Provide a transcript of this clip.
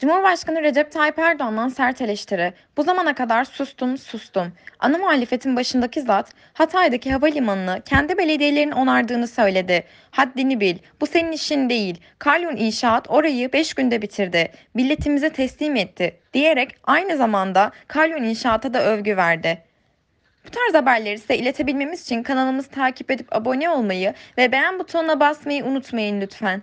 Cumhurbaşkanı Recep Tayyip Erdoğan'dan sert eleştiri. Bu zamana kadar sustum, sustum. Ana muhalefetin başındaki zat Hatay'daki havalimanını kendi belediyelerin onardığını söyledi. Haddini bil. Bu senin işin değil. Kalyon İnşaat orayı 5 günde bitirdi. Milletimize teslim etti diyerek aynı zamanda Kalyon İnşaat'a da övgü verdi. Bu tarz haberleri size iletebilmemiz için kanalımızı takip edip abone olmayı ve beğen butonuna basmayı unutmayın lütfen.